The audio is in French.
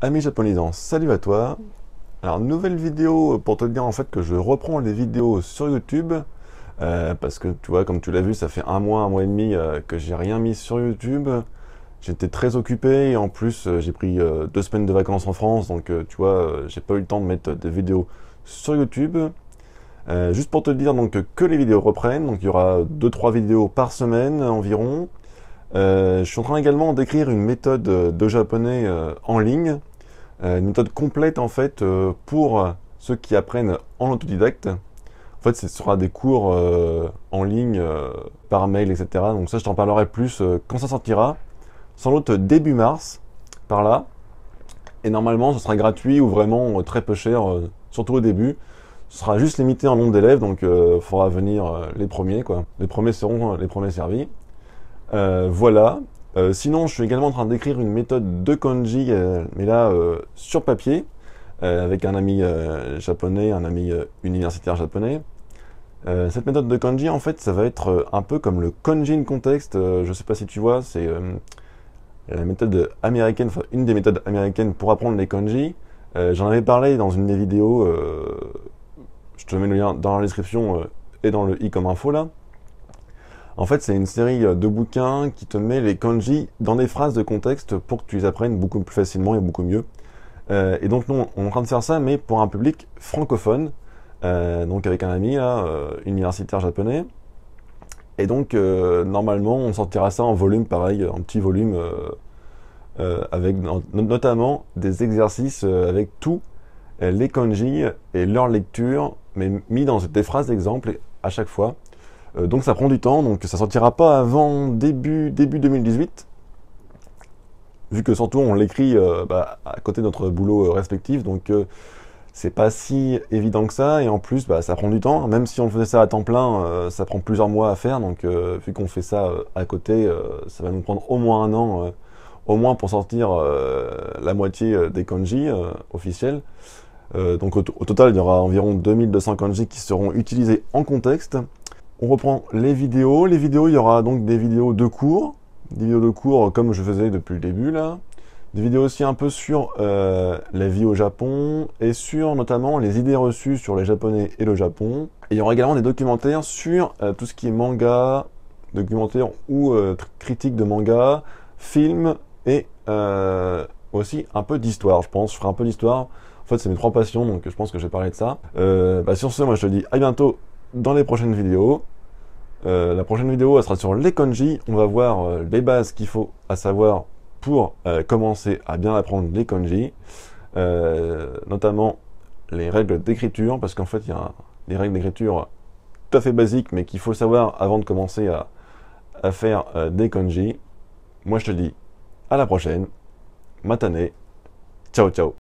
Amis japonisants, salut à toi Alors nouvelle vidéo pour te dire en fait que je reprends les vidéos sur YouTube euh, parce que tu vois comme tu l'as vu ça fait un mois, un mois et demi euh, que j'ai rien mis sur YouTube. J'étais très occupé et en plus euh, j'ai pris deux semaines de vacances en France donc tu vois j'ai pas eu le temps de mettre des vidéos sur YouTube. juste pour te dire donc que les vidéos reprennent, donc il y aura 2-3 vidéos par semaine environ. je suis en train également d'écrire une méthode de japonais en ligne euh, une méthode complète en fait euh, pour ceux qui apprennent en autodidacte. En fait, ce sera des cours euh, en ligne, par mail, etc. Donc ça, je t'en parlerai plus quand ça sortira. Sans doute début mars, par là. Et normalement, ce sera gratuit ou vraiment très peu cher, surtout au début. Ce sera juste limité en nombre d'élèves, donc il faudra venir les premiers. Quoi. Les premiers seront les premiers servis. voilà, euh, sinon, je suis également en train d'écrire une méthode de kanji, euh, mais là euh, sur papier, avec un ami japonais, un ami universitaire japonais. cette méthode de kanji, en fait, ça va être un peu comme le kanji in contexte. je sais pas si tu vois, c'est la méthode américaine, une des méthodes américaines pour apprendre les kanji. J'en avais parlé dans une des vidéos. je te mets le lien dans la description et dans le i comme info là. En fait, c'est une série euh, de bouquins qui te met les kanji dans des phrases de contexte pour que tu les apprennes beaucoup plus facilement et beaucoup mieux. Euh, et donc, nous, on est en train de faire ça, mais pour un public francophone, euh, donc avec un ami, universitaire japonais. Et donc, normalement, on sortira ça en volume, pareil, en petit volume, avec notamment des exercices avec tous les kanji et leur lecture, mais mis dans des phrases d'exemple à chaque fois. Euh, donc ça prend du temps, donc ça sortira pas avant début, 2018. Vu que surtout on l'écrit euh, bah, à côté de notre boulot euh, respectif, donc c'est pas si évident que ça et en plus bah, ça prend du temps même si on faisait ça à temps plein ça prend plusieurs mois à faire donc vu qu'on fait ça à côté ça va nous prendre au moins un an au moins pour sortir la moitié des kanji officiels donc au, au, total il y aura environ 2200 kanji qui seront utilisés en contexte on reprend les vidéos. Les vidéos, il y aura donc des vidéos de cours, des vidéos de cours comme je faisais depuis le début là. Des vidéos aussi un peu sur euh, la vie au Japon et sur notamment les idées reçues sur les Japonais et le Japon. Et il y aura également des documentaires sur euh, tout ce qui est manga, documentaires ou critique euh, critiques de manga, films et aussi un peu d'histoire, je pense. Je ferai un peu d'histoire. En fait, c'est mes trois passions, donc je pense que j'ai parlé de ça. Bah, sur ce, moi je te dis à bientôt dans les prochaines vidéos. Euh, la prochaine vidéo sera sur les kanji. On va voir euh, les bases qu'il faut à savoir pour euh, commencer à bien apprendre les kanji, notamment les règles d'écriture, parce qu'en fait il y a des règles d'écriture tout à fait basiques, mais qu'il faut savoir avant de commencer à, à faire des kanji. Moi je te dis à la prochaine, matane, ciao ciao.